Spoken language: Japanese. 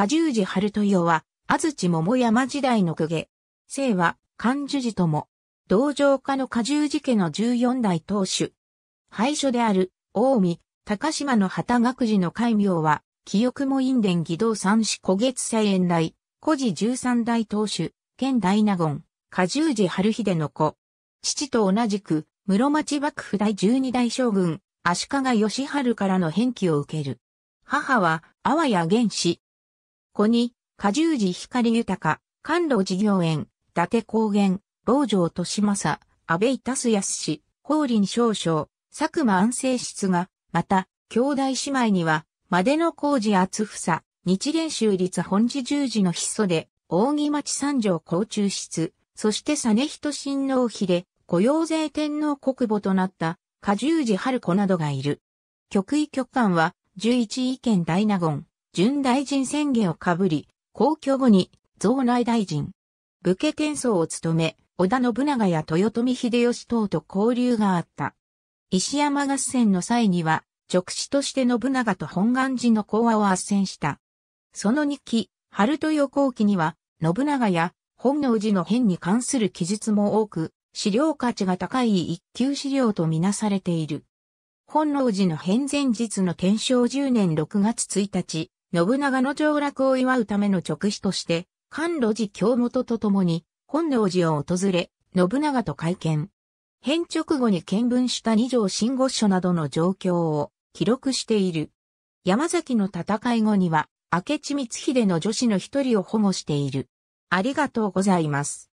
加重寺春豊は、安土桃山時代の公家。姓は、漢樹寺とも。道場家の加重寺家の14代当主。廃所である、大見、高島の旗学寺の戒名は、記憶も院伝義道三子古月祭園来、古寺十三代当主、県大納言、加重寺春秀の子。父と同じく、室町幕府第12代将軍、足利義春からの返記を受ける。母は、阿波谷玄氏、こに、加重寺光豊、関路事業園、伊達高原、坊城利政、安倍板須康氏、法林少将、佐久間安政室が、また、兄弟姉妹には、までの工事厚房、日蓮州立本寺十字の筆祖で、扇町三条校中室、そして根人親王妃で、御用税天皇国母となった、加重寺春子などがいる。局位局官は、十一意見大納言、準大臣宣言をかぶり、皇居後に増内大臣、武家天層を務め、織田信長や豊臣秀吉等と交流があった。石山合戦の際には、直使として信長と本願寺の講和を圧戦した。その日記、春豊後期には、信長や本能寺の変に関する記述も多く、資料価値が高い一級資料とみなされている。本能寺の変前日の天正10年6月1日、信長の上洛を祝うための直使として、関路寺京本と共に、本能寺を訪れ、信長と会見。返直後に見聞した二条新御所などの状況を記録している。山崎の戦い後には、明智光秀の女子の一人を保護している。ありがとうございます。